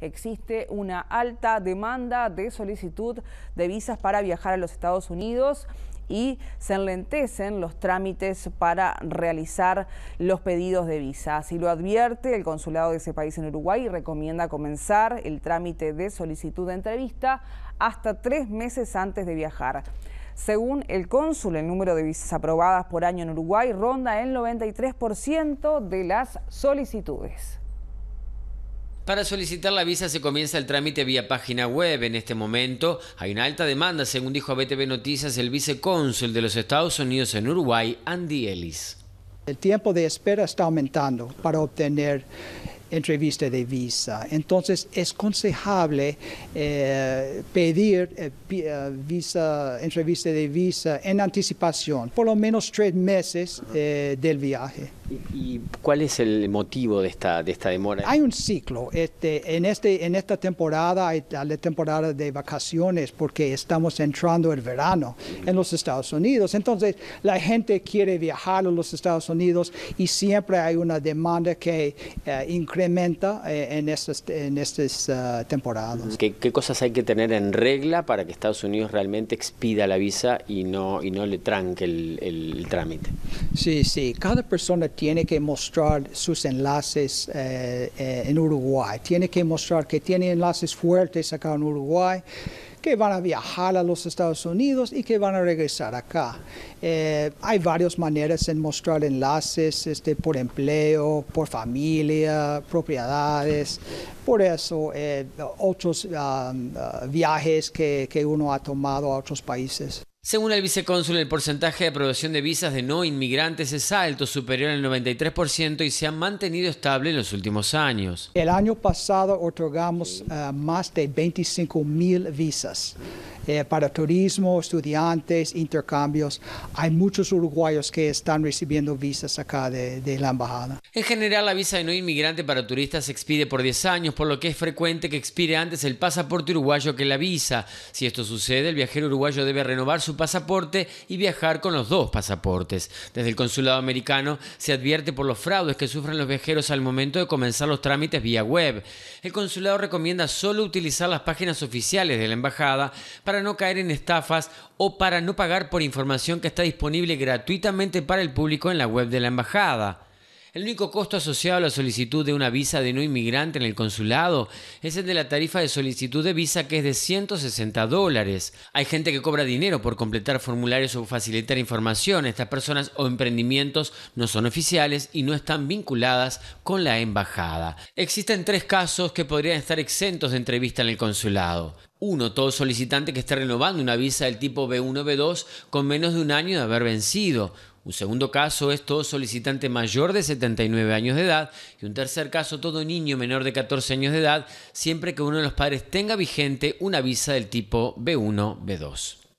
existe una alta demanda de solicitud de visas para viajar a los Estados Unidos y se enlentecen los trámites para realizar los pedidos de visa. Así lo advierte el consulado de ese país en Uruguay y recomienda comenzar el trámite de solicitud de entrevista hasta tres meses antes de viajar. Según el cónsul, el número de visas aprobadas por año en Uruguay ronda el 93% de las solicitudes. Para solicitar la visa se comienza el trámite vía página web. En este momento hay una alta demanda, según dijo a BTV Noticias el vicecónsul de los Estados Unidos en Uruguay, Andy Ellis. El tiempo de espera está aumentando para obtener entrevista de visa. Entonces es aconsejable eh, pedir eh, eh, visa, entrevista de visa en anticipación, por lo menos tres meses del viaje. ¿Y cuál es el motivo de esta, de esta demora? Hay un ciclo. Este, en, este, en esta temporada hay la temporada de vacaciones porque estamos entrando el verano en los Estados Unidos. Entonces la gente quiere viajar a los Estados Unidos y siempre hay una demanda que incrementa incrementa eh, en estas en ah, temporadas. ¿Qué, cosas hay que tener en regla para que Estados Unidos realmente expida la visa y no, y no le tranque el, trámite? Sí, sí. Cada persona tiene que mostrar sus enlaces eh, eh, en Uruguay. Tiene que mostrar que tiene enlaces fuertes acá en Uruguay que van a viajar a los Estados Unidos y que van a regresar acá. Eh, hay varias maneras en mostrar enlaces este, por empleo, por familia, propiedades, por eso eh, otros ah, ah, viajes que uno ha tomado a otros países. Según el vicecónsul, el porcentaje de aprobación de visas de no inmigrantes es alto, superior al 93% y se ha mantenido estable en los últimos años. El año pasado otorgamos eh, más de 25 mil visas eh, para turismo, estudiantes, intercambios. Hay muchos uruguayos que están recibiendo visas acá de, de la embajada. En general, la visa de no inmigrante para turistas se expide por 10 años, por lo que es frecuente que expire antes el pasaporte uruguayo que la visa. Si esto sucede, el viajero uruguayo debe renovar su pasaporte y viajar con los dos pasaportes. Desde el consulado americano se advierte por los fraudes que sufren los viajeros al momento de comenzar los trámites vía web. El consulado recomienda solo utilizar las páginas oficiales de la embajada para no caer en estafas o para no pagar por información que está disponible gratuitamente para el público en la web de la embajada. El único costo asociado a la solicitud de una visa de no inmigrante en el consulado es el de la tarifa de solicitud de visa que es de 160 dólares. Hay gente que cobra dinero por completar formularios o facilitar información. Estas personas o emprendimientos no son oficiales y no están vinculadas con la embajada. Existen tres casos que podrían estar exentos de entrevista en el consulado. Uno, todo solicitante que esté renovando una visa del tipo B1-B2 con menos de un año de haber vencido. Un segundo caso es todo solicitante mayor de 79 años de edad y un tercer caso todo niño menor de 14 años de edad siempre que uno de los padres tenga vigente una visa del tipo B1-B2.